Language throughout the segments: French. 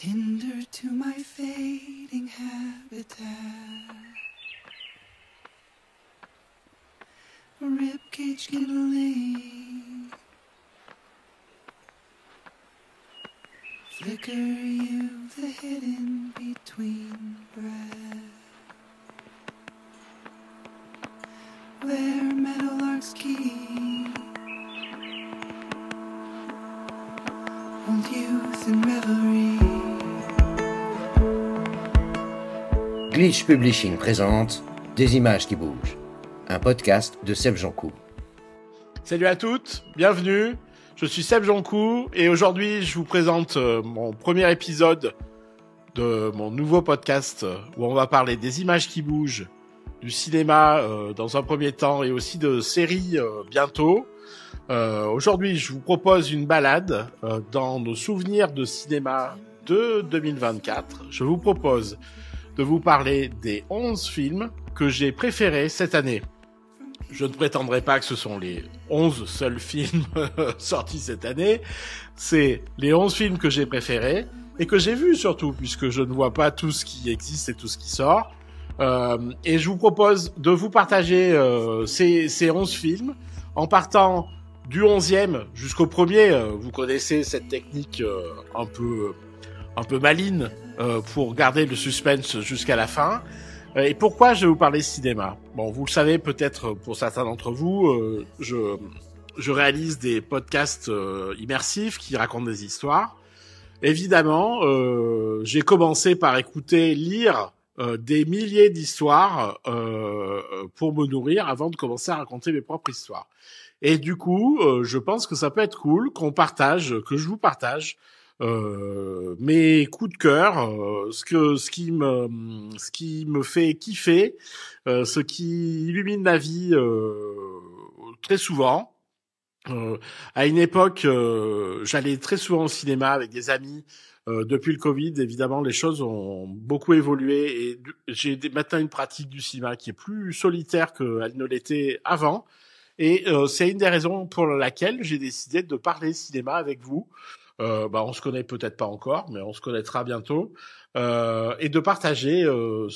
Tinder to my fading habitat. Ribcage kindling. Flicker you the hidden Publishing présente Des images qui bougent, un podcast de Seb Joncourt. Salut à toutes, bienvenue. Je suis Seb Joncourt et aujourd'hui je vous présente euh, mon premier épisode de mon nouveau podcast où on va parler des images qui bougent, du cinéma euh, dans un premier temps et aussi de séries euh, bientôt. Aujourd'hui, je vous propose une balade dans nos souvenirs de cinéma de 2024. Je vous propose de vous parler des 11 films que j'ai préférés cette année. Je ne prétendrai pas que ce sont les 11 seuls films sortis cette année. C'est les 11 films que j'ai préférés et que j'ai vus surtout, puisque je ne vois pas tout ce qui existe et tout ce qui sort. Euh, et je vous propose de vous partager euh, ces, ces 11 films en partant du 11e jusqu'au 1er. Euh, vous connaissez cette technique un peu un peu maline euh, pour garder le suspense jusqu'à la fin. Euh, et pourquoi je vais vous parler cinéma Bon, vous le savez peut-être euh, pour certains d'entre vous, je, réalise des podcasts immersifs qui racontent des histoires. Évidemment, j'ai commencé par écouter, lire des milliers d'histoires pour me nourrir avant de commencer à raconter mes propres histoires. Et du coup, je pense que ça peut être cool qu'on partage, que je vous partage euh, mes coups de cœur, euh, ce que ce qui me ce qui me fait kiffer, euh, ce qui illumine ma vie très souvent. à une époque, j'allais très souvent au cinéma avec des amis. depuis le Covid, évidemment, les choses ont beaucoup évolué et j'ai maintenant une pratique du cinéma qui est plus solitaire qu'elle ne l'était avant. Et c'est une des raisons pour laquelle j'ai décidé de parler cinéma avec vous. Euh, bah, on se connaît peut-être pas encore, mais on se connaîtra bientôt. Euh, et de partager euh,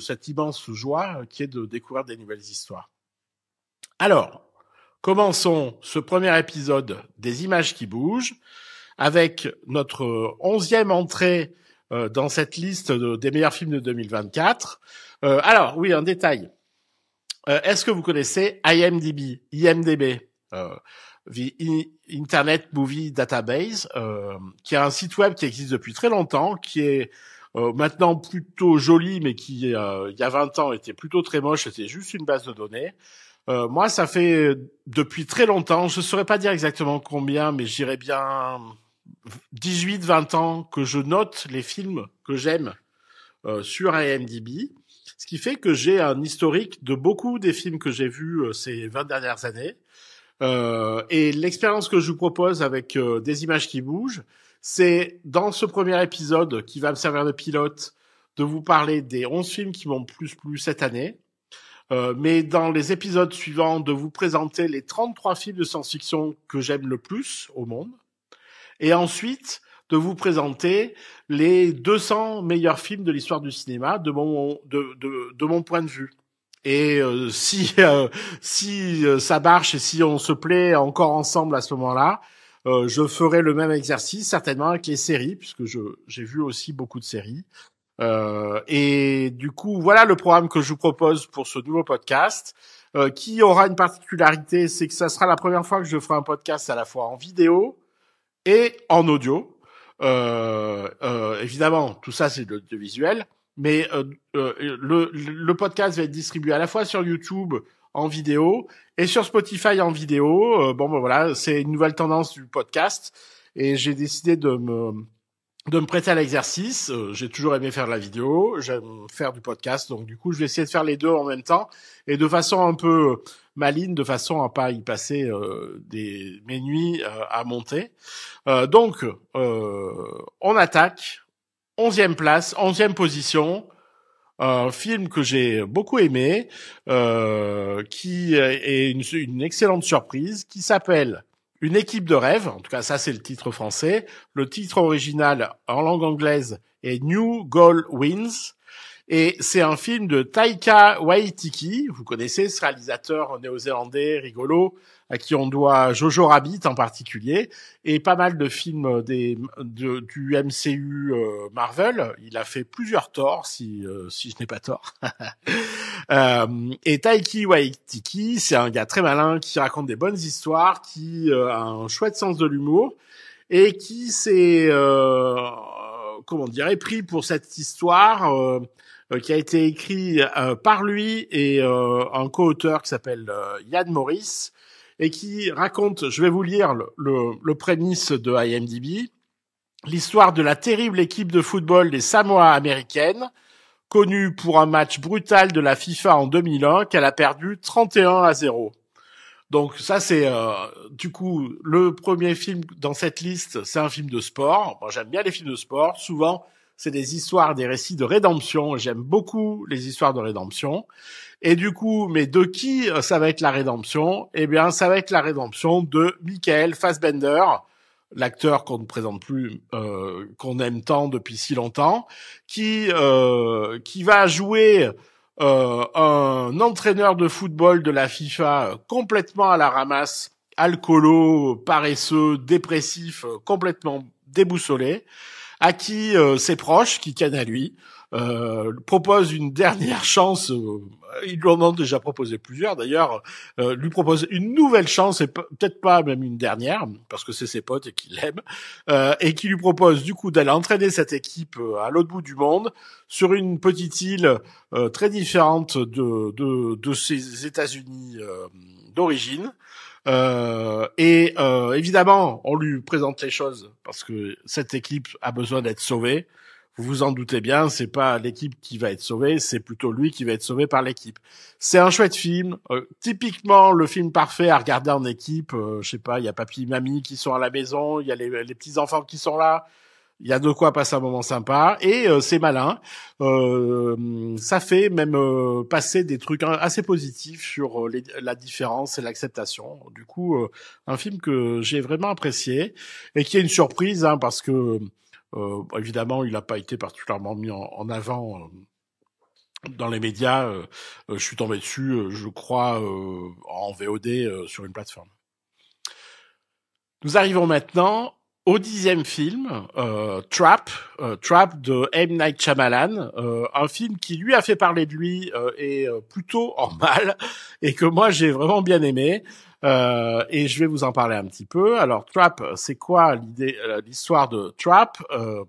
cette immense joie qui est de découvrir des nouvelles histoires. Alors, commençons ce premier épisode des images qui bougent avec notre onzième entrée euh, dans cette liste des meilleurs films de 2024. alors, oui, un détail. Est-ce que vous connaissez IMDb, IMDb The Internet Movie Database, euh, qui est un site web qui existe depuis très longtemps, qui est euh, maintenant plutôt joli, mais qui euh, il y a 20 ans était plutôt très moche. C'était juste une base de données. Euh, moi, ça fait depuis très longtemps. Je ne saurais pas dire exactement combien, mais j'irais bien 18, 20 ans que je note les films que j'aime sur IMDb. Ce qui fait que j'ai un historique de beaucoup des films que j'ai vus ces 20 dernières années. Euh, et l'expérience que je vous propose avec euh, des images qui bougent, c'est dans ce premier épisode qui va me servir de pilote de vous parler des 11 films qui m'ont plus plu cette année. Euh, mais dans les épisodes suivants, de vous présenter les 33 films de science-fiction que j'aime le plus au monde. Et ensuite, de vous présenter les 200 meilleurs films de l'histoire du cinéma de, de mon point de vue. Et euh, si euh, si euh, ça marche et si on se plaît encore ensemble à ce moment-là, je ferai le même exercice certainement avec les séries puisque je j'ai vu aussi beaucoup de séries. et du coup, voilà le programme que je vous propose pour ce nouveau podcast. qui aura une particularité, c'est que ça sera la première fois que je ferai un podcast à la fois en vidéo et en audio. évidemment, tout ça c'est de visuel mais euh, euh, le, le, podcast va être distribué à la fois sur YouTube en vidéo et sur Spotify en vidéo. Euh, bon, ben voilà, c'est une nouvelle tendance du podcast et j'ai décidé de me de me prêter à l'exercice. j'ai toujours aimé faire de la vidéo, j'aime faire du podcast, donc du coup, je vais essayer de faire les deux en même temps et de façon un peu maline, de façon à pas y passer des mes nuits à monter. donc, on attaque Onzième place, onzième position, un film que j'ai beaucoup aimé, euh, qui est une, une, excellente surprise, qui s'appelle Une équipe de rêve, en tout cas ça c'est le titre français, le titre original en langue anglaise est New Goal Wins, et c'est un film de Taika Waititi. Vous connaissez ce réalisateur néo-zélandais rigolo à qui on doit Jojo Rabbit en particulier et pas mal de films des, du MCU euh, Marvel. Il a fait plusieurs torts si, euh, si je n'ai pas tort. Euh, et Taiki Waititi, c'est un gars très malin qui raconte des bonnes histoires, qui a un chouette sens de l'humour et qui s'est comment dirais pris pour cette histoire euh, qui a été écrit euh, par lui et euh, un co-auteur qui s'appelle Yann Morris et qui raconte, je vais vous lire le, le, prémisse de IMDb, l'histoire de la terrible équipe de football des Samoa américaines, connue pour un match brutal de la FIFA en 2001 qu'elle a perdu 31 à 0. Donc ça c'est du coup le premier film dans cette liste, c'est un film de sport. Moi j'aime bien les films de sport, souvent c'est des histoires, des récits de rédemption. J'aime beaucoup les histoires de rédemption. Et du coup, mais de qui euh, ça va être la rédemption Eh bien, ça va être la rédemption de Michael Fassbender, l'acteur qu'on ne présente plus, euh, qu'on aime tant depuis si longtemps, qui euh, qui va jouer euh, un entraîneur de football de la FIFA euh, complètement à la ramasse, alcoolo, paresseux, dépressif, euh, complètement déboussolé, à qui euh, ses proches, qui tiennent à lui, euh, propose une dernière chance. Euh, ils en ont déjà proposé plusieurs d'ailleurs. Euh, lui propose une nouvelle chance et peut-être pas même une dernière parce que c'est ses potes et qu'il l'aime euh, et qui lui propose du coup d'aller entraîner cette équipe à l'autre bout du monde sur une petite île très différente de de, de ses États-Unis d'origine. Euh, et euh, évidemment, on lui présente les choses parce que cette équipe a besoin d'être sauvée. Vous vous en doutez bien, c'est pas l'équipe qui va être sauvée, c'est plutôt lui qui va être sauvé par l'équipe. C'est un chouette film, euh, typiquement le film parfait à regarder en équipe. je sais pas, il y a papy, mamie qui sont à la maison, il y a les petits enfants qui sont là. Il y a de quoi passer un moment sympa et euh, c'est malin. Euh, ça fait même euh, passer des trucs assez positifs sur euh, la différence et l'acceptation. Du coup, un film que j'ai vraiment apprécié et qui est une surprise hein, parce que bah, évidemment, il n'a pas été particulièrement mis en, avant dans les médias, je suis tombé dessus, je crois, euh, en VOD sur une plateforme. Nous arrivons maintenant au dixième film, euh, Trap, euh, Trap de M Night Shyamalan, euh, un film qui lui a fait parler de lui euh, et euh, plutôt en mal et que moi j'ai vraiment bien aimé. Euh, et je vais vous en parler un petit peu. Alors Trap, c'est quoi l'idée, l'histoire de Trap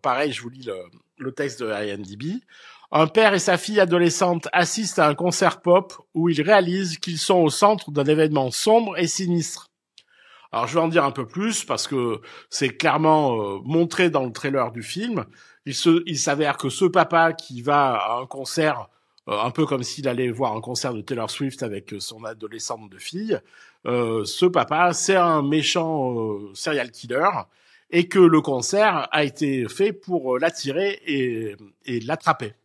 Pareil, je vous lis le, le texte de IMDb. Un père et sa fille adolescente assistent à un concert pop où ils réalisent qu'ils sont au centre d'un événement sombre et sinistre. Alors je vais en dire un peu plus parce que c'est clairement euh, montré dans le trailer du film. Il se, il s'avère que ce papa qui va à un concert, euh, un peu comme s'il allait voir un concert de Taylor Swift avec euh, son adolescente de fille, ce papa c'est un méchant serial killer et que le concert a été fait pour l'attirer et l'attraper.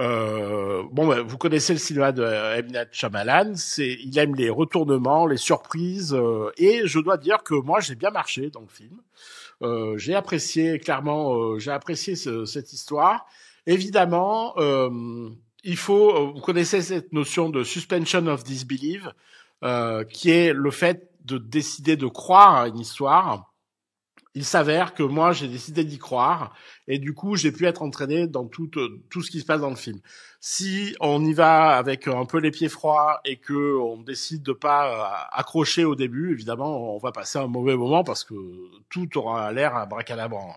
Euh, bon, vous connaissez le cinéma de euh, M. chamalan C'est, il aime les retournements, les surprises. Euh, et je dois dire que moi, j'ai bien marché dans le film. j'ai apprécié clairement, j'ai apprécié cette histoire. Évidemment, il faut. Vous connaissez cette notion de suspension of disbelief, qui est le fait de décider de croire à une histoire il s'avère que moi, j'ai décidé d'y croire et du coup, j'ai pu être entraîné dans tout, euh, tout ce qui se passe dans le film. Si on y va avec un peu les pieds froids et que on décide de pas euh, accrocher au début, évidemment, on va passer un mauvais moment parce que tout aura l'air à bracalabre.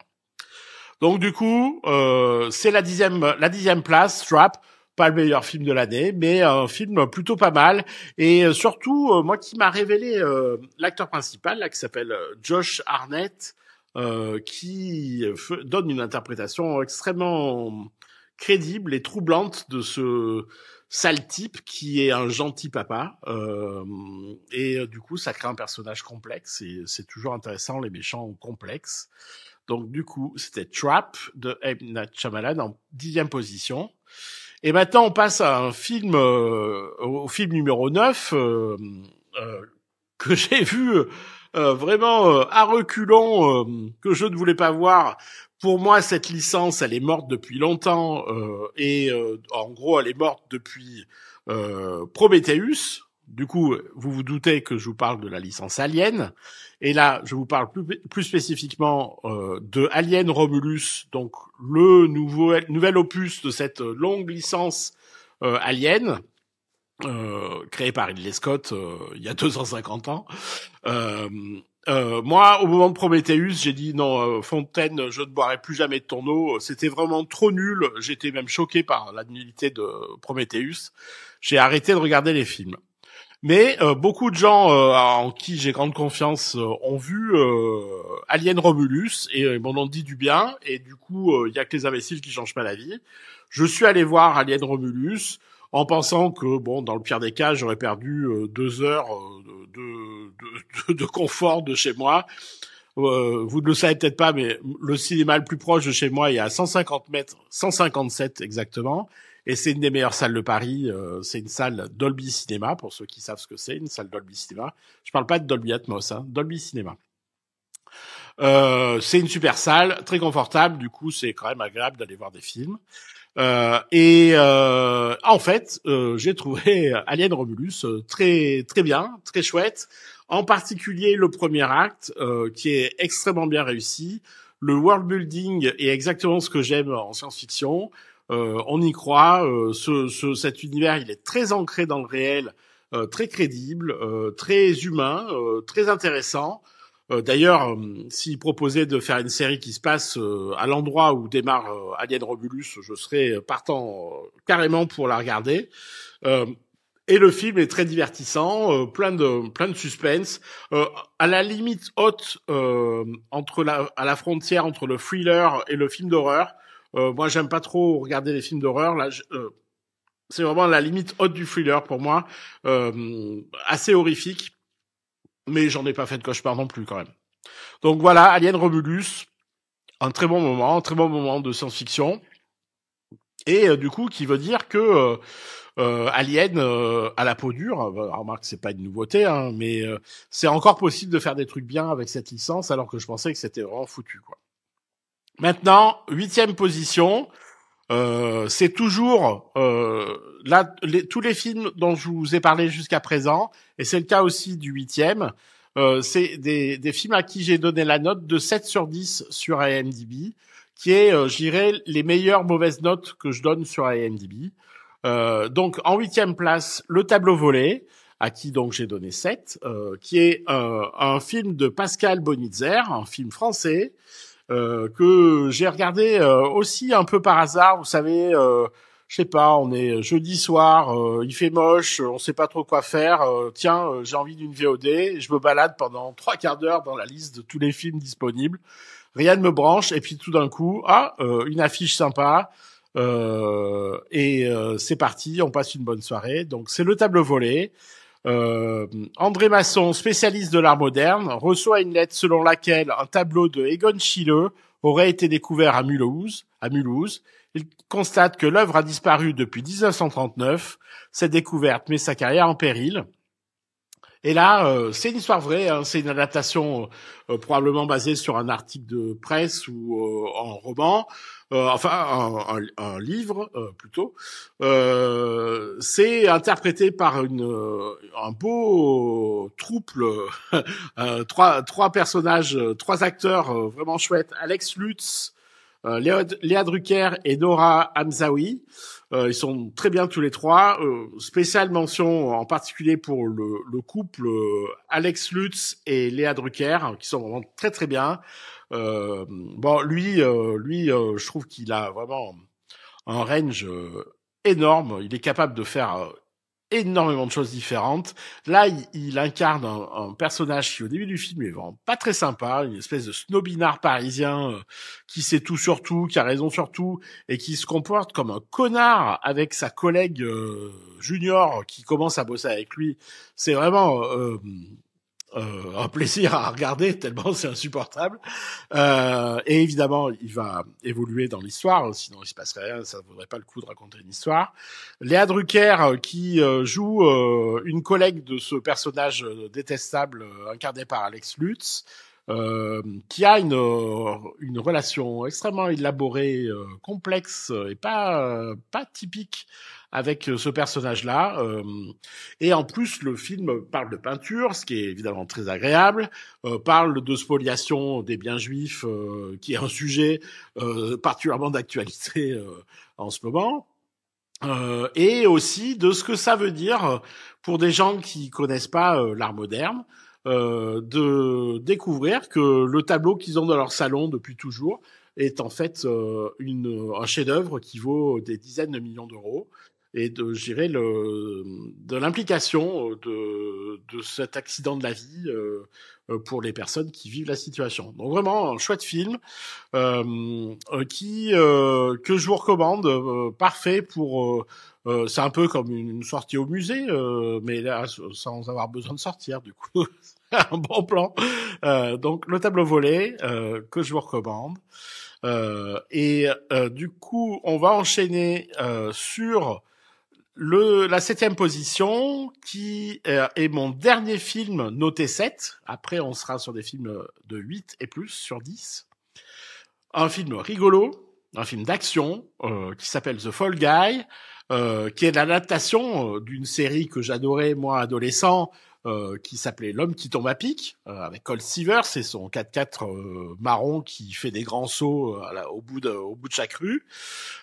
Donc du coup, euh, c'est la dixième, la dixième place, Strap pas le meilleur film de l'année, mais un film plutôt pas mal. Et surtout, moi qui m'a révélé l'acteur principal, là, qui s'appelle Josh Arnett, euh, qui donne une interprétation extrêmement crédible et troublante de ce sale type qui est un gentil papa. Euh, et euh, du coup, ça crée un personnage complexe et c'est toujours intéressant, les méchants complexes. Donc du coup, c'était Trap de M. Night en dixième position. Et maintenant, on passe à un film, euh, au film numéro 9, euh, que j'ai vu euh, vraiment euh, à reculons euh, que je ne voulais pas voir. Pour moi, cette licence, elle est morte depuis longtemps et en gros, elle est morte depuis Prometheus. Du coup, vous vous doutez que je vous parle de la licence Alien. Et là, je vous parle plus, plus spécifiquement de Alien Romulus, donc le nouveau, nouvel opus de cette longue licence euh, Alien, euh, créé par Ridley Scott euh, il y a 250 ans. Euh, moi, au moment de Prometheus, j'ai dit non, Fontaine, je ne boirai plus jamais de ton eau. C'était vraiment trop nul. J'étais même choqué par la nullité de Prometheus. J'ai arrêté de regarder les films. Mais beaucoup de gens en qui j'ai grande confiance ont vu Alien Romulus et m'en ont dit du bien. Et du coup, il y a que les imbéciles qui changent pas la vie. Je suis allé voir Alien Romulus en pensant que, bon, dans le pire des cas, j'aurais perdu euh, deux heures euh, de, de, confort de chez moi. Euh, vous ne le savez peut-être pas, mais le cinéma le plus proche de chez moi est à 150 mètres, 157 exactement, et c'est une des meilleures salles de Paris. c'est une salle Dolby Cinéma, pour ceux qui savent ce que c'est, une salle Dolby Cinéma. Je parle pas de Dolby Atmos, hein, Dolby Cinéma. Euh, c'est une super salle, très confortable, du coup c'est quand même agréable d'aller voir des films. Euh, et euh, en fait, euh, j'ai trouvé Alien Romulus très très bien, très chouette. En particulier le premier acte, qui est extrêmement bien réussi. Le world building est exactement ce que j'aime en science-fiction. on y croit. ce, cet univers, il est très ancré dans le réel, très crédible, très humain, très intéressant. Euh, d'ailleurs, euh, s'il proposait de faire une série qui se passe euh, à l'endroit où démarre Alien Robulus, je serais partant carrément pour la regarder. et le film est très divertissant, plein de plein de suspense, à la limite haute entre la à la frontière entre le thriller et le film d'horreur. moi, j'aime pas trop regarder les films d'horreur. Là, c'est vraiment la limite haute du thriller pour moi, assez horrifique mais j'en ai pas fait de cauchemar non plus quand même. Donc voilà, Alien Romulus, un très bon moment, un très bon moment de science-fiction, et euh, du coup qui veut dire que euh, euh, Alien à la peau dure, bah, remarque c'est pas une nouveauté, hein, mais c'est encore possible de faire des trucs bien avec cette licence, alors que je pensais que c'était vraiment foutu quoi. Maintenant, huitième position, euh, c'est toujours euh, là tous les films dont je vous ai parlé jusqu'à présent, et c'est le cas aussi du huitième. Euh, c'est des, films à qui j'ai donné la note de 7 sur 10 sur IMDb, qui est, j'irai, les meilleures mauvaises notes que je donne sur IMDb. donc en huitième place, Le tableau volé, à qui donc j'ai donné 7, qui est un film de Pascal Bonitzer, un film français, euh, que j'ai regardé euh, aussi un peu par hasard. Vous savez, euh, je sais pas, on est jeudi soir, euh, il fait moche, on sait pas trop quoi faire. tiens, j'ai envie d'une VOD. Je me balade pendant trois quarts d'heure dans la liste de tous les films disponibles. Rien ne me branche et puis tout d'un coup, ah, une affiche sympa. et c'est parti, on passe une bonne soirée. Donc c'est le tableau volé. Euh, André Masson, spécialiste de l'art moderne, reçoit une lettre selon laquelle un tableau de Egon Schiele aurait été découvert à Mulhouse. À Mulhouse. Il constate que l'œuvre a disparu depuis 1939, cette découverte met sa carrière en péril. Et là, euh, c'est une histoire vraie, hein. c'est une adaptation euh, probablement basée sur un article de presse ou en roman. Euh, enfin un, livre euh, plutôt, euh, c'est interprété par une, un beau trouble, trois, trois personnages, trois acteurs vraiment chouettes, Alex Lutz, euh, Léa, Drucker et Nora Hamzaoui. Euh, ils sont très bien tous les trois. Euh, spéciale mention en particulier pour le, le couple Alex Lutz et Léa Drucker, qui sont vraiment très très bien. bon, lui, lui, je trouve qu'il a vraiment un range énorme. Il est capable de faire énormément de choses différentes. Là, il, incarne un, personnage qui, au début du film, est vraiment pas très sympa, une espèce de snobinard parisien euh, qui sait tout sur tout, qui a raison sur tout, et qui se comporte comme un connard avec sa collègue euh, junior qui commence à bosser avec lui. C'est vraiment... Euh, euh, un plaisir à regarder tellement c'est insupportable. Euh, et évidemment, il va évoluer dans l'histoire, hein, sinon il se passerait rien, ça ne vaudrait pas le coup de raconter une histoire. Léa Drucker euh, qui joue une collègue de ce personnage détestable incarné par Alex Lutz. qui a une, une relation extrêmement élaborée, complexe et pas, pas typique avec euh, ce personnage-là. Euh, et en plus, le film parle de peinture, ce qui est évidemment très agréable, euh, parle de spoliation des biens juifs, qui est un sujet particulièrement d'actualité en ce moment. et aussi de ce que ça veut dire pour des gens qui connaissent pas l'art moderne, de découvrir que le tableau qu'ils ont dans leur salon depuis toujours, est en fait une, un chef-d'œuvre qui vaut des dizaines de millions d'euros et de, gérer le, de l'implication euh, de, de, cet accident de la vie euh, euh, pour les personnes qui vivent la situation. Donc vraiment un chouette film euh, qui que je vous recommande, parfait pour. c'est un peu comme une sortie au musée, mais là sans avoir besoin de sortir du coup. un bon plan. donc le tableau volé, que je vous recommande. et du coup, on va enchaîner sur le, la septième position, qui est mon dernier film noté 7. Après, on sera sur des films de 8 et plus, sur 10. Un film rigolo, un film d'action, euh, qui s'appelle The Fall Guy, euh, qui est l'adaptation euh, d'une série que j'adorais, moi, adolescent, qui s'appelait L'homme qui tombe à pic, avec Cole Seaver, c'est son 4x4 marron qui fait des grands sauts au, bout de, au bout de chaque rue.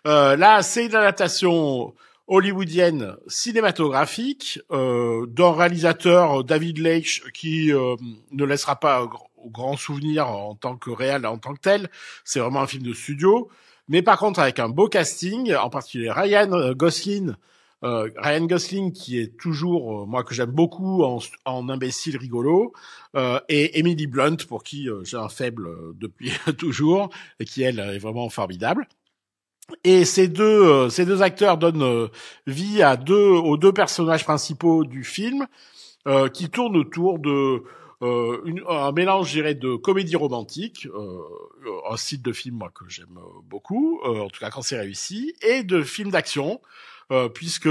là, c'est l'adaptation hollywoodienne cinématographique euh, d'un réalisateur euh, David Leitch qui euh, ne laissera pas grand souvenir en tant que réel en tant que tel. C'est vraiment un film de studio, mais par contre avec un beau casting, en particulier Ryan euh, Gosling. Ryan Gosling qui est toujours moi que j'aime beaucoup en, en imbécile rigolo et Emily Blunt pour qui j'ai un faible depuis toujours et qui elle est vraiment formidable et ces deux, euh, ces deux acteurs donnent euh, vie à deux, aux deux personnages principaux du film, euh, qui tournent autour de euh, un mélange, je dirais, de comédie romantique, euh, un style de film moi, que j'aime beaucoup, en tout cas quand c'est réussi, et de films d'action, puisque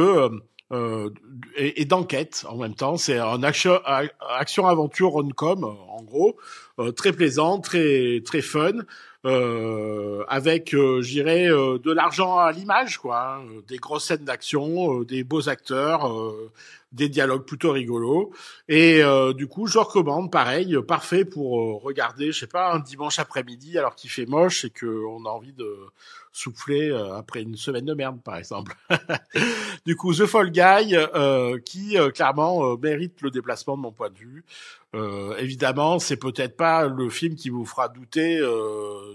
et, et d'enquête en même temps. C'est un action, action aventure on com en gros euh, très plaisante, très très fun. Euh, avec, euh, euh, de l'argent à l'image, quoi. Hein, des grosses scènes d'action, des beaux acteurs, des dialogues plutôt rigolos. Et euh, du coup, je recommande, pareil, euh, parfait pour euh, regarder, je sais pas, un dimanche après-midi alors qu'il fait moche et qu'on a envie de souffler après une semaine de merde, par exemple. du coup, The Fall Guy, qui clairement mérite le déplacement de mon point de vue. évidemment, c'est peut-être pas le film qui vous fera douter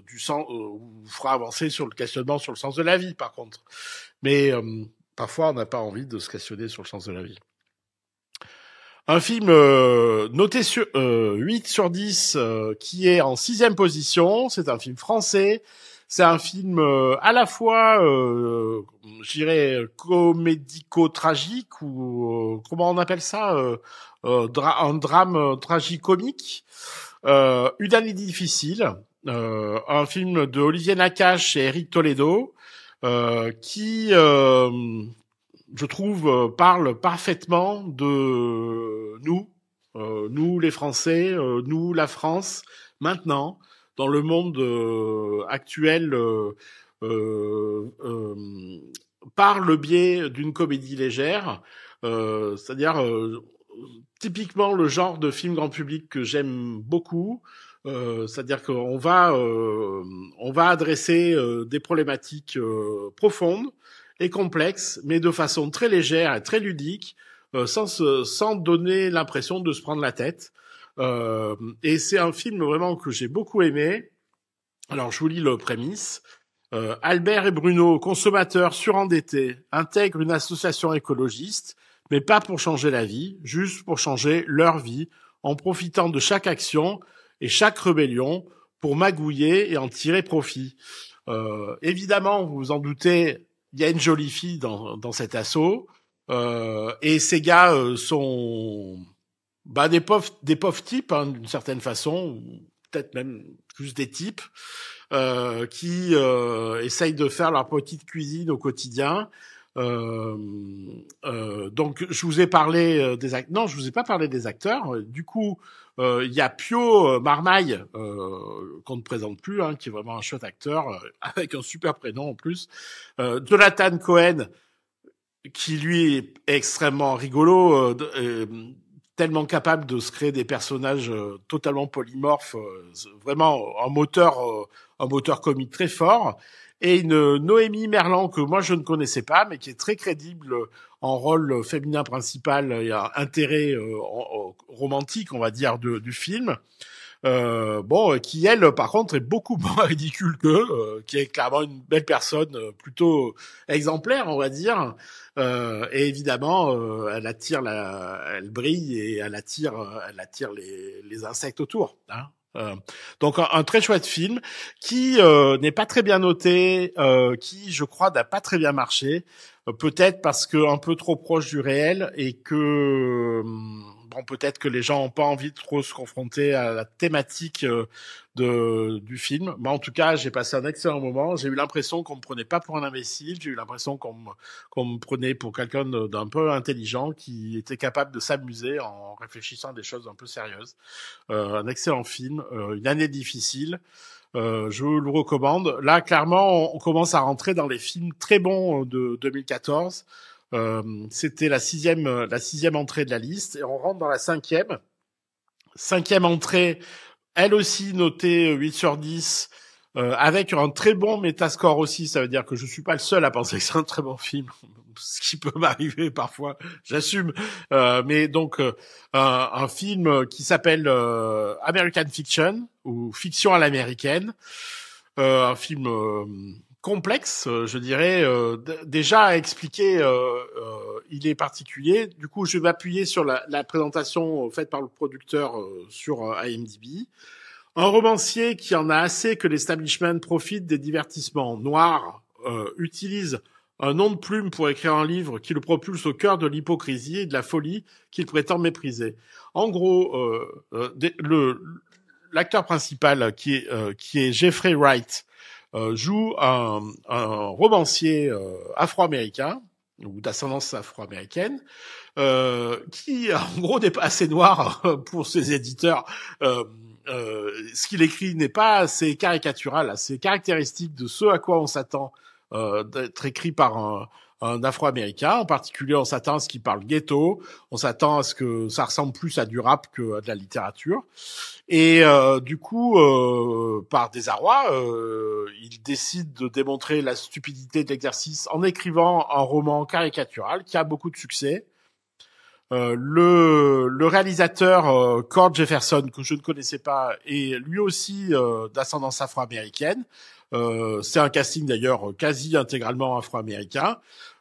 du sens, vous fera avancer sur le questionnement sur le sens de la vie, par contre. Mais parfois, on n'a pas envie de se questionner sur le sens de la vie. Un film euh, noté sur euh, 8 sur 10 euh, qui est en sixième position. C'est un film français. C'est un film euh, à la fois, euh, je comédico-tragique ou comment on appelle ça, un drame tragicomique. Euh, une année difficile. un film de Olivier Nakache et Eric Toledo qui je trouve, euh, parle parfaitement de nous, euh, nous les Français, euh, nous la France, maintenant, dans le monde actuel, par le biais d'une comédie légère, c'est-à-dire typiquement le genre de film grand public que j'aime beaucoup. c'est-à-dire qu'on va on va adresser des problématiques profondes et complexe, mais de façon très légère et très ludique, euh, sans, se, sans donner l'impression de se prendre la tête. Euh, et c'est un film vraiment que j'ai beaucoup aimé. Alors je vous lis le prémisse. Euh, Albert et Bruno, consommateurs surendettés, intègrent une association écologiste, mais pas pour changer la vie, juste pour changer leur vie, en profitant de chaque action et chaque rébellion pour magouiller et en tirer profit. Euh, évidemment, vous vous en doutez, il y a une jolie fille dans, dans cet assaut. Euh, et ces gars euh, sont bah, des pauvres, des pauvres types, hein, d'une certaine façon, ou peut-être même plus des types, euh, qui euh, essayent de faire leur petite cuisine au quotidien. Euh, donc, je vous ai parlé des acteurs. Non, je vous ai pas parlé des acteurs. Du coup, euh, il y a Pio euh, Marmaille euh, qu'on ne présente plus, hein, qui est vraiment un chouette acteur avec un super prénom en plus. Jonathan Cohen qui lui est extrêmement rigolo, tellement capable de se créer des personnages totalement polymorphes, vraiment un moteur, un moteur comique très fort et une Noémie Merlan que moi je ne connaissais pas, mais qui est très crédible en rôle féminin principal et intérêt euh, romantique, on va dire, de, du film. Euh, bon, euh, qui elle, par contre, est beaucoup moins ridicule que, qui est clairement une belle personne, plutôt exemplaire, on va dire. et évidemment, elle attire, la, elle brille et elle attire, elle attire les, les insectes autour. Hein. Euh, donc un, très chouette film qui euh, n'est pas très bien noté, euh, qui je crois n'a pas très bien marché, peut-être parce que un peu trop proche du réel et que peut-être que les gens n'ont pas envie de trop se confronter à la thématique euh, de, du film. Mais en tout cas, j'ai passé un excellent moment. J'ai eu l'impression qu'on me prenait pas pour un imbécile. J'ai eu l'impression qu'on me, prenait pour quelqu'un d'un peu intelligent qui était capable de s'amuser en réfléchissant à des choses un peu sérieuses. Euh, un excellent film, euh, une année difficile. je vous le recommande. Là, clairement, on, commence à rentrer dans les films très bons de 2014. Euh, c'était la sixième, la sixième entrée de la liste et on rentre dans la cinquième. Cinquième entrée, elle aussi notée 8 euh, sur 10, euh, avec un très bon métascore aussi. Ça veut dire que je suis pas le seul à penser que c'est un très bon film, ce qui peut m'arriver parfois, j'assume. mais donc un, un, film qui s'appelle American Fiction ou Fiction à l'américaine, un film complexe, euh, je dirais, euh, déjà à expliquer, euh, il est particulier. Du coup, je vais m'appuyer sur la, présentation faite par le producteur sur IMDb. Un romancier qui en a assez que l'establishment profite des divertissements noirs utilise un nom de plume pour écrire un livre qui le propulse au cœur de l'hypocrisie et de la folie qu'il prétend mépriser. En gros, l'acteur principal qui est qui est Jeffrey Wright euh, joue un, romancier euh, afro-américain ou d'ascendance afro-américaine, euh, qui en gros n'est pas assez noir euh, pour ses éditeurs. ce qu'il écrit n'est pas assez caricatural, assez caractéristique de ce à quoi on s'attend d'être écrit par un, un afro-américain, En particulier, on s'attend à ce qu'il parle ghetto, on s'attend à ce que ça ressemble plus à du rap que à de la littérature. Et euh, du coup, euh, par désarroi, euh, il décide de démontrer la stupidité de l'exercice en écrivant un roman caricatural qui a beaucoup de succès. le, réalisateur Cord Jefferson, que je ne connaissais pas, est lui aussi d'ascendance afro-américaine. c'est un casting d'ailleurs quasi intégralement afro-américain.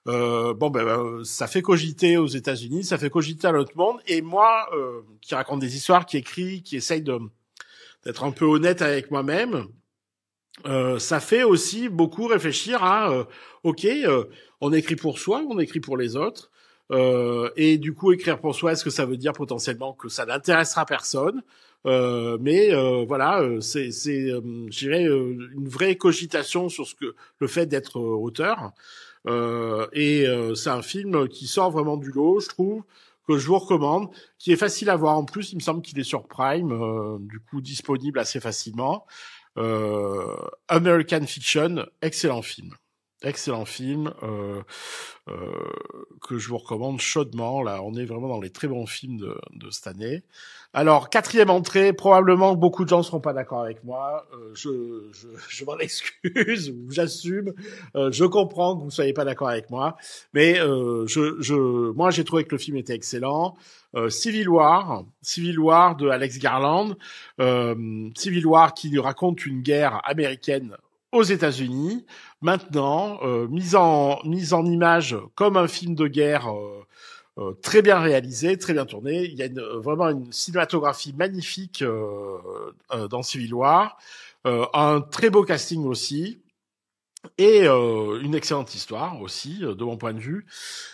Euh, bon, ben, euh, ça fait cogiter aux États-Unis, ça fait cogiter à l'autre monde. Et moi, euh, qui raconte des histoires, qui écrit, qui essaye de d'être un peu honnête avec moi-même, euh, ça fait aussi beaucoup réfléchir à, euh, ok, on écrit pour soi, on écrit pour les autres. et du coup, écrire pour soi, est-ce que ça veut dire potentiellement que ça n'intéressera personne euh, mais voilà, c'est, c'est, une vraie cogitation sur ce que le fait d'être auteur. Euh, et euh, c'est un film qui sort vraiment du lot, je trouve que je vous recommande, qui est facile à voir en plus. Il me semble qu'il est sur Prime, euh, du coup disponible assez facilement. American Fiction, excellent film. Excellent film euh, euh, que je vous recommande chaudement. Là, on est vraiment dans les très bons films de, de cette année. Alors, quatrième entrée, probablement beaucoup de gens seront pas d'accord avec moi. Euh, je je, je m'en excuse, j'assume. je comprends que vous ne soyez pas d'accord avec moi. Mais je, moi, j'ai trouvé que le film était excellent. Civil War, Civil War de Alex Garland. Civil War qui raconte une guerre américaine aux États-Unis, maintenant euh, mise en mise en image comme un film de guerre euh, euh, très bien réalisé, très bien tourné. Il y a vraiment une cinématographie magnifique dans Civil War, un très beau casting aussi et une excellente histoire aussi de mon point de vue.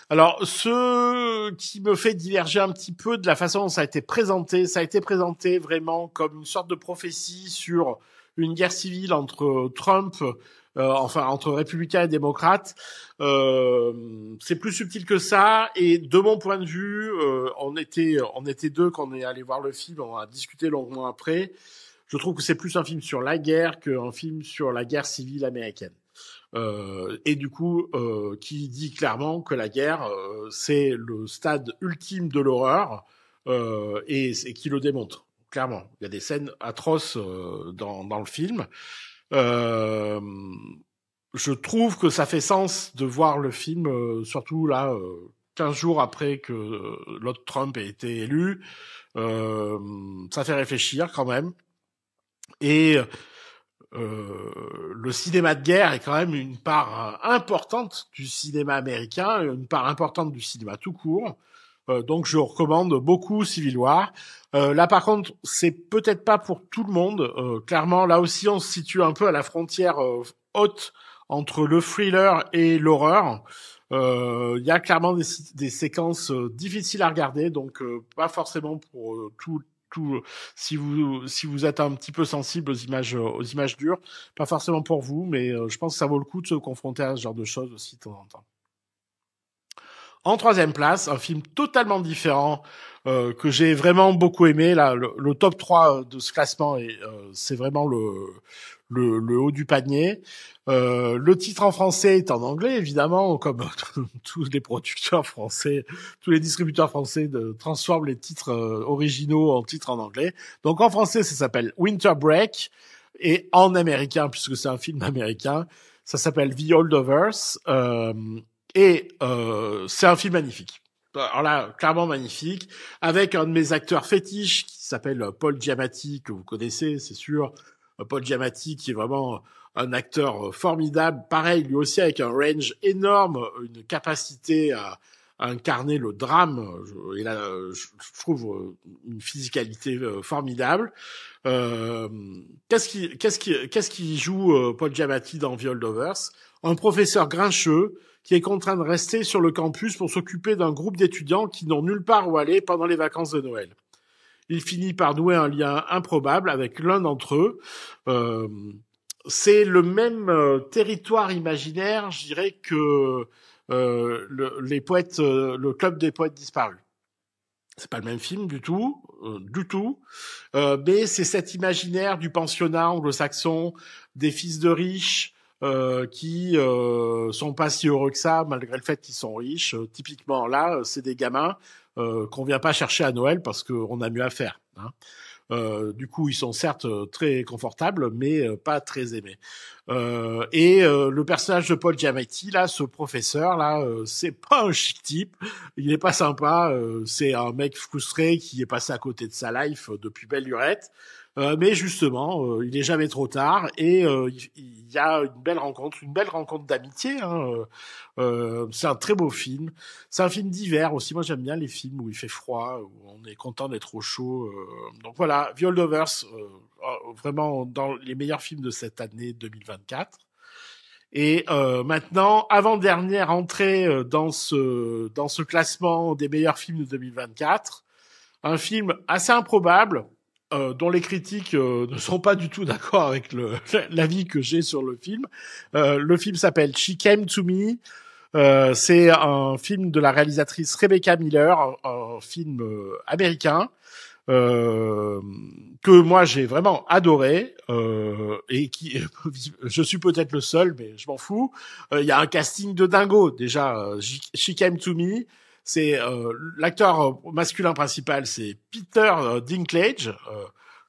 Alors ce qui me fait diverger un petit peu de la façon dont ça a été présenté, ça a été présenté vraiment comme une sorte de prophétie sur une guerre civile entre euh, Trump, euh, enfin entre républicains et démocrates. Euh, c'est plus subtil que ça. Et de mon point de vue, on était on était deux quand on est allé voir le film, on a discuté longuement après. Je trouve que c'est plus un film sur la guerre qu'un film sur la guerre civile américaine. et du coup qui dit clairement que la guerre c'est le stade ultime de l'horreur et, et, qui le démontre clairement. Il y a des scènes atroces euh, dans, le film. Euh, je trouve que ça fait sens de voir le film, euh, surtout là, 15 jours après que l'autre Trump ait été élu. ça fait réfléchir quand même. Et le cinéma de guerre est quand même une part importante du cinéma américain, une part importante du cinéma tout court. Euh, donc je recommande beaucoup Civil War. Euh, là, par contre, c'est peut-être pas pour tout le monde. Euh, clairement, là aussi, on se situe un peu à la frontière euh, haute entre le thriller et l'horreur. Il y a clairement des, des séquences difficiles à regarder, donc pas forcément pour tout, tout. si vous si vous êtes un petit peu sensible aux images aux images dures, pas forcément pour vous, mais je pense que ça vaut le coup de se confronter à ce genre de choses aussi de temps en temps. En troisième place, un film totalement différent euh, que j'ai vraiment beaucoup aimé. Là, le, top 3 euh, de ce classement, et euh, c'est vraiment le, haut du panier. le titre en français est en anglais, évidemment, comme tous les producteurs français, tous les distributeurs français de, transforment les titres originaux en titres en anglais. Donc en français, ça s'appelle Winter Break, et en américain, puisque c'est un film américain, ça s'appelle The Old Euh, et euh, c'est un film magnifique. Alors là, clairement magnifique, avec un de mes acteurs fétiches qui s'appelle euh, Paul Giamatti, que vous connaissez, c'est sûr. Euh, Paul Giamatti, qui est vraiment euh, un acteur formidable. Pareil, lui aussi avec un range énorme, une capacité à, incarner le drame. Et là, je trouve une physicalité formidable. Euh, qu'est-ce qui, qu'est-ce qui, qu'est-ce qui joue Paul Giamatti dans Viol Dovers Un professeur grincheux qui est contraint de rester sur le campus pour s'occuper d'un groupe d'étudiants qui n'ont nulle part où aller pendant les vacances de Noël. Il finit par nouer un lien improbable avec l'un d'entre eux. Euh, c'est le même euh, territoire imaginaire, je dirais, que euh, le, les poètes, euh, le club des poètes disparus. C'est pas le même film du tout, du tout. mais c'est cet imaginaire du pensionnat anglo-saxon, des fils de riches, euh, qui euh, sont pas si heureux que ça, malgré le fait qu'ils sont riches. Euh, typiquement, là, c'est des gamins qu'on vient pas chercher à Noël parce qu'on a mieux à faire. Hein. du coup, ils sont certes très confortables, mais pas très aimés. et le personnage de Paul Giamatti, là, ce professeur, là, c'est pas un chic type. Il est pas sympa. c'est un mec frustré qui est passé à côté de sa life depuis belle lurette. Euh, mais justement, euh, il n'est jamais trop tard et euh, il y a une belle rencontre, une belle rencontre d'amitié. Hein, c'est un très beau film. C'est un film d'hiver aussi. Moi, j'aime bien les films où il fait froid, où on est content d'être au chaud. donc voilà, The Holdovers, vraiment dans les meilleurs films de cette année 2024. Et maintenant, avant-dernière entrée dans ce, dans ce classement des meilleurs films de 2024, un film assez improbable, euh, dont les critiques euh, ne sont pas du tout d'accord avec l'avis que j'ai sur le film. Euh, le film s'appelle She Came to Me. Euh, c'est un film de la réalisatrice Rebecca Miller, un, film américain que moi j'ai vraiment adoré et qui je suis peut-être le seul, mais je m'en fous. Il y a un casting de dingo déjà. She Came to Me. C'est euh, l'acteur euh, masculin principal, c'est Peter euh, Dinklage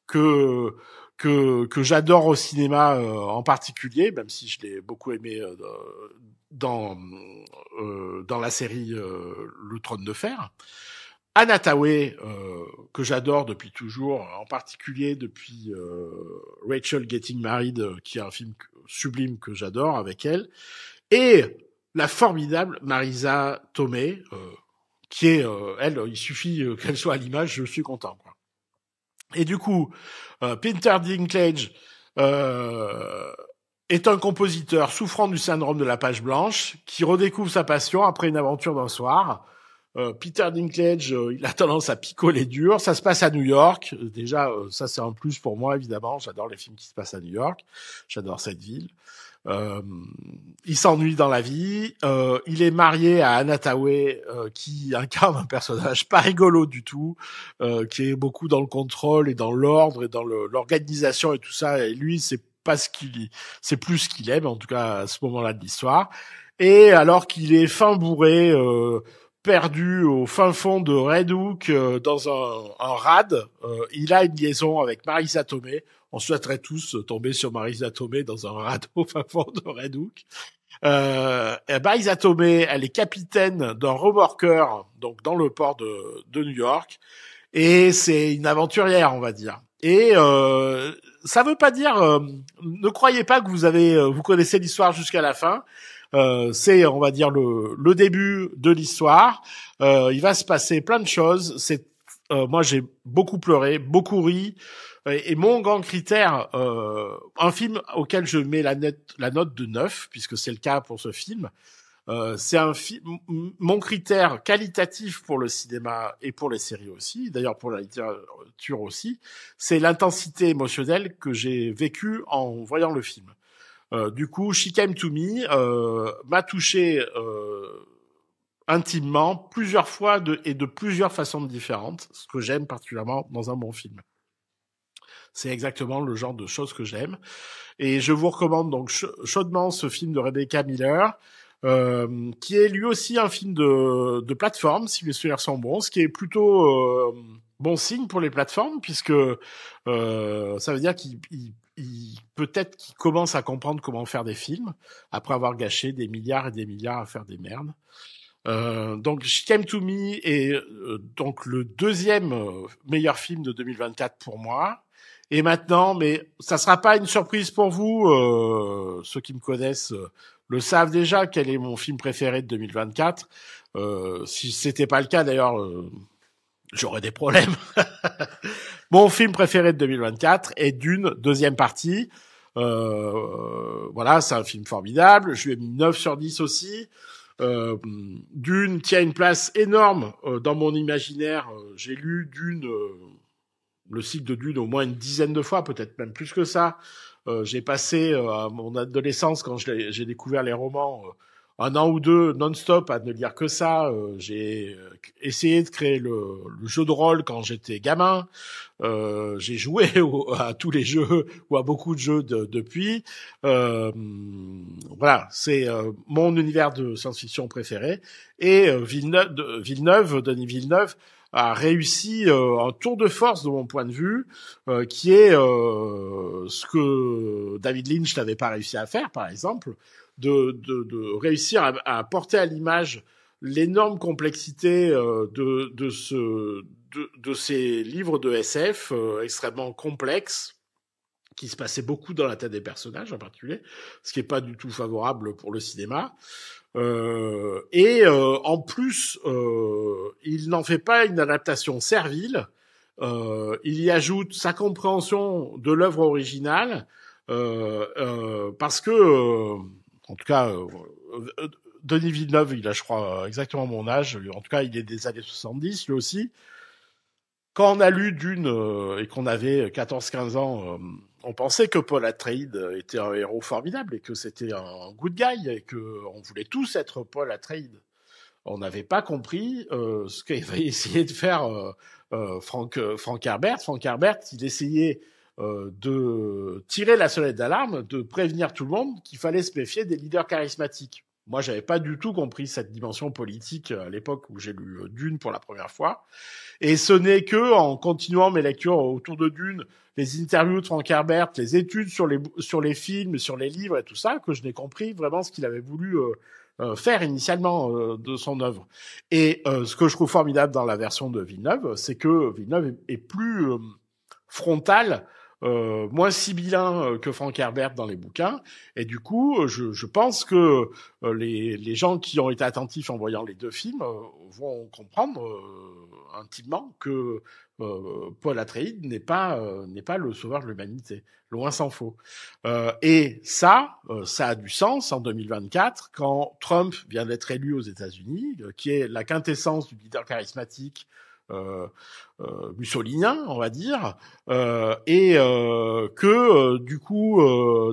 que que, que j'adore au cinéma en particulier, même si je l'ai beaucoup aimé dans dans la série Le Trône de Fer. Anna euh, que j'adore depuis toujours, en particulier depuis Rachel Getting Married, qui est un film sublime que j'adore avec elle, et la formidable Marisa Tomei, qui est, euh, elle, il suffit euh, qu'elle soit à l'image, je suis content. Et du coup, euh, Peter Dinklage euh, est un compositeur souffrant du syndrome de la page blanche qui redécouvre sa passion après une aventure d'un soir. Peter Dinklage, il a tendance à picoler dur. Ça se passe à New York. Déjà, ça c'est un plus pour moi évidemment. J'adore les films qui se passent à New York. J'adore cette ville. Euh, il s'ennuie dans la vie. Euh, il est marié à Anatawe, euh, qui incarne un personnage pas rigolo du tout, euh, qui est beaucoup dans le contrôle et dans l'ordre et dans l'organisation et tout ça. Et lui, c'est pas ce qu'il, c'est plus ce qu'il aime en tout cas à ce moment-là de l'histoire. Et alors qu'il est fin bourré, euh, perdu au fin fond de Red Hook dans un, un rad, il a une liaison avec Marisa Tomei on souhaiterait tous tomber sur Marisa Tomei dans un radeau fin de Red Hook. Euh, Marisa Tomei, elle est capitaine d'un remorqueur, donc dans le port de, de New York, et c'est une aventurière, on va dire. Et euh, ça veut pas dire, euh, ne croyez pas que vous avez, euh, vous connaissez l'histoire jusqu'à la fin. Euh, c'est, on va dire, le, le début de l'histoire. il va se passer plein de choses. C'est, moi, j'ai beaucoup pleuré, beaucoup ri. Euh, et, mon grand critère, euh, un film auquel je mets la, note de 9, puisque c'est le cas pour ce film, euh, c'est un film. Mon critère qualitatif pour le cinéma et pour les séries aussi, d'ailleurs pour la littérature aussi, c'est l'intensité émotionnelle que j'ai vécue en voyant le film. Euh, du coup, She Came to Me euh, m'a touché euh, intimement plusieurs fois de, et de plusieurs façons différentes, ce que j'aime particulièrement dans un bon film. C'est exactement le genre de choses que j'aime. Et je vous recommande donc chaudement ce film de Rebecca Miller. Euh, qui est lui aussi un film de, plateforme, si mes souvenirs sont bons, ce qui est plutôt euh, bon signe pour les plateformes, puisque euh, ça veut dire qu'il peut-être qu'il commence à comprendre comment faire des films, après avoir gâché des milliards et des milliards à faire des merdes. Euh, donc, She Came to Me est donc le deuxième meilleur film de 2024 pour moi, et maintenant, mais ça sera pas une surprise pour vous. Euh, ceux qui me connaissent euh, le savent déjà quel est mon film préféré de 2024. Euh, si c'était pas le cas, d'ailleurs, euh, j'aurais des problèmes. mon film préféré de 2024 est Dune, deuxième partie. Euh, voilà, c'est un film formidable. Je lui ai mis 9 sur 10 aussi. Euh, Dune tient une place énorme dans mon imaginaire. J'ai lu Dune, le cycle de Dune au moins une dizaine de fois, peut-être même plus que ça. Euh, j'ai passé euh, à mon adolescence, quand j'ai découvert les romans, euh, un an ou deux non-stop à ne lire que ça. j'ai essayé de créer le, jeu de rôle quand j'étais gamin. j'ai joué à tous les jeux ou à beaucoup de jeux depuis. voilà, c'est mon univers de science-fiction préféré. Et Villeneuve, Villeneuve, Denis Villeneuve, a réussi euh, un tour de force de mon point de vue, euh, qui est euh, ce que David Lynch n'avait pas réussi à faire, par exemple, de, de, réussir à, porter à l'image l'énorme complexité de, de, ce, de, ces livres de SF extrêmement complexes qui se passaient beaucoup dans la tête des personnages en particulier, ce qui n'est pas du tout favorable pour le cinéma. Euh, et euh, en plus, euh, il n'en fait pas une adaptation servile. il y ajoute sa compréhension de l'œuvre originale, parce que, en tout cas, Denis Villeneuve, il a, je crois, exactement mon âge. En tout cas, il est des années 70, lui aussi. Quand on a lu Dune et qu'on avait 14-15 ans, on pensait que Paul Atreides euh, était un héros formidable et que c'était un good guy et que on voulait tous être Paul Atreides. On n'avait pas compris euh, ce qu'avait essayé de faire euh, Frank, Herbert. Frank Herbert, il essayait de tirer la sonnette d'alarme, de prévenir tout le monde qu'il fallait se méfier des leaders charismatiques. Moi, n'avais pas du tout compris cette dimension politique à l'époque où j'ai lu Dune pour la première fois. Et ce n'est que en continuant mes lectures autour de Dune, les interviews de Frank Herbert, les études sur les, sur les films, sur les livres et tout ça, que je n'ai compris vraiment ce qu'il avait voulu euh, euh, faire initialement euh, de son œuvre. Et ce que je trouve formidable dans la version de Villeneuve, c'est que Villeneuve est, plus frontal moins sibyllin que Frank Herbert dans les bouquins. Et du coup, je, pense que les, les, gens qui ont été attentifs en voyant les deux films vont comprendre intimement que euh, Paul Atreides n'est pas euh, n'est pas le sauveur de l'humanité, loin s'en faut. Euh, et ça, ça a du sens en 2024 quand Trump vient d'être élu aux États-Unis, qui est la quintessence du leader charismatique euh, mussolinien, on va dire, et que du coup,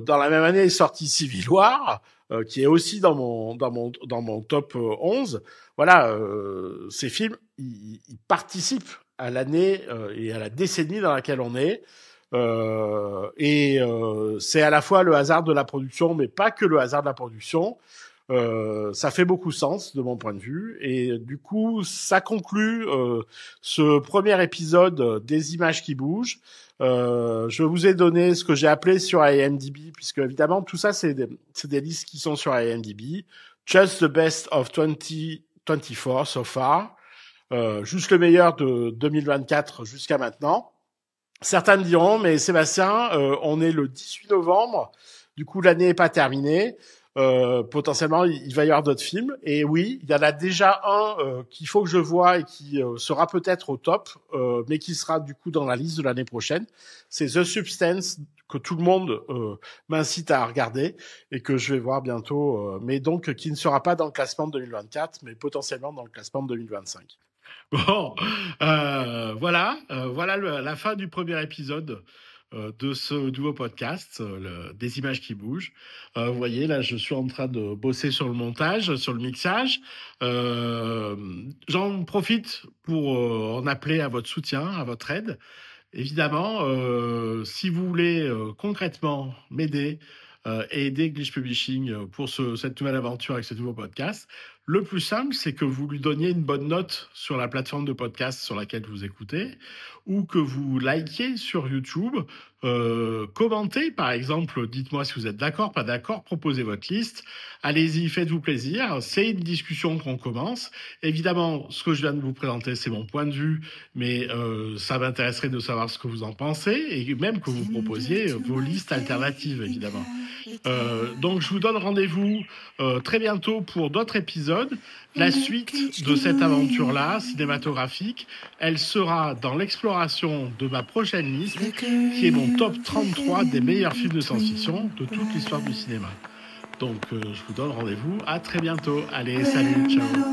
dans la même année est sorti Civil War, qui est aussi dans mon dans mon dans mon top 11. Voilà, ces films, ils participent à l'année euh, et à la décennie dans laquelle on est. Euh, et euh, c'est à la fois le hasard de la production, mais pas que le hasard de la production. Euh, ça fait beaucoup sens de mon point de vue et du coup ça conclut euh, ce premier épisode des images qui bougent. je vous ai donné ce que j'ai appelé sur IMDb puisque évidemment tout ça c'est des, des listes qui sont sur IMDb. Just the best of 2024 so far. Euh, juste le meilleur de 2024 jusqu'à maintenant. Certains me diront, mais Sébastien, euh, on est le 18 novembre, du coup l'année n'est pas terminée. Euh, potentiellement, il va y avoir d'autres films. Et oui, il y en a déjà un qu'il faut que je voie et qui sera peut-être au top, mais qui sera du coup dans la liste de l'année prochaine. C'est The Substance que tout le monde m'incite à regarder et que je vais voir bientôt, mais donc qui ne sera pas dans le classement de 2024, mais potentiellement dans le classement de 2025. Bon, euh, voilà, euh, voilà la fin du premier épisode euh, de ce nouveau podcast, des images qui bougent. vous voyez, là, je suis en train de bosser sur le montage, sur le mixage. J'en profite pour en appeler à votre soutien, à votre aide. Évidemment, si vous voulez concrètement m'aider et aider Glitch Publishing pour cette nouvelle aventure avec ce nouveau podcast, le plus simple, c'est que vous lui donniez une bonne note sur la plateforme de podcast sur laquelle vous écoutez, ou que vous likiez sur YouTube, euh, commentez par exemple, dites-moi si vous êtes d'accord, pas d'accord, proposez votre liste, allez-y, faites-vous plaisir, c'est une discussion qu'on commence. Évidemment, ce que je viens de vous présenter, c'est mon point de vue, mais euh, ça m'intéresserait de savoir ce que vous en pensez, et même que vous proposiez euh, vos listes alternatives, évidemment. donc je vous donne rendez-vous très bientôt pour d'autres épisodes. La mmh. suite de cette aventure-là, cinématographique, elle sera dans l'exploration de ma prochaine liste, qui est mon top 33 des meilleurs films de science-fiction de toute l'histoire du cinéma. Donc euh, je vous donne rendez-vous à très bientôt. Allez, salut, ciao.